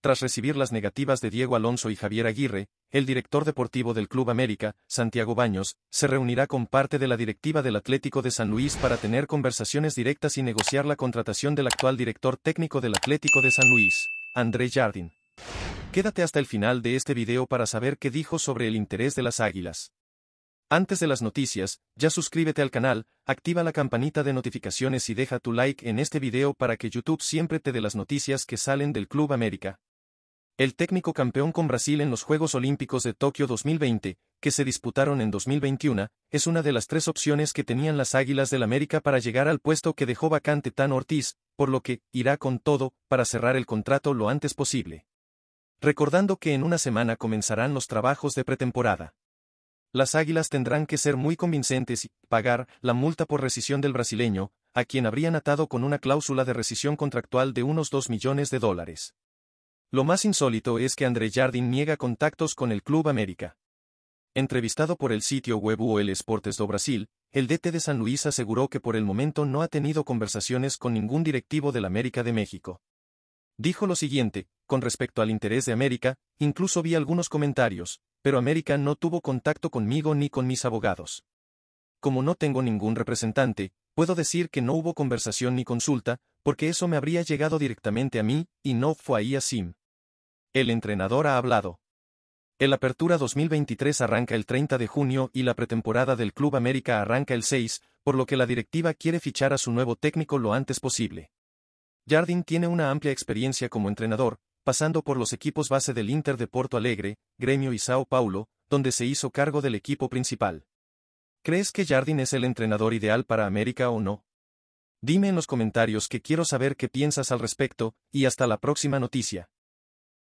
Tras recibir las negativas de Diego Alonso y Javier Aguirre, el director deportivo del Club América, Santiago Baños, se reunirá con parte de la directiva del Atlético de San Luis para tener conversaciones directas y negociar la contratación del actual director técnico del Atlético de San Luis, André Jardín. Quédate hasta el final de este video para saber qué dijo sobre el interés de las águilas. Antes de las noticias, ya suscríbete al canal, activa la campanita de notificaciones y deja tu like en este video para que YouTube siempre te dé las noticias que salen del Club América el técnico campeón con Brasil en los Juegos Olímpicos de Tokio 2020, que se disputaron en 2021, es una de las tres opciones que tenían las Águilas del América para llegar al puesto que dejó vacante Tan Ortiz, por lo que irá con todo para cerrar el contrato lo antes posible. Recordando que en una semana comenzarán los trabajos de pretemporada. Las Águilas tendrán que ser muy convincentes y pagar la multa por rescisión del brasileño, a quien habrían atado con una cláusula de rescisión contractual de unos 2 millones de dólares. Lo más insólito es que André Jardín niega contactos con el Club América. Entrevistado por el sitio web UL Esportes do Brasil, el DT de San Luis aseguró que por el momento no ha tenido conversaciones con ningún directivo del América de México. Dijo lo siguiente, con respecto al interés de América, incluso vi algunos comentarios, pero América no tuvo contacto conmigo ni con mis abogados. Como no tengo ningún representante, puedo decir que no hubo conversación ni consulta, porque eso me habría llegado directamente a mí, y no fue ahí a Sim. El entrenador ha hablado. El Apertura 2023 arranca el 30 de junio y la pretemporada del Club América arranca el 6, por lo que la directiva quiere fichar a su nuevo técnico lo antes posible. Jardín tiene una amplia experiencia como entrenador, pasando por los equipos base del Inter de Porto Alegre, Gremio y Sao Paulo, donde se hizo cargo del equipo principal. ¿Crees que Jardín es el entrenador ideal para América o no? Dime en los comentarios que quiero saber qué piensas al respecto, y hasta la próxima noticia.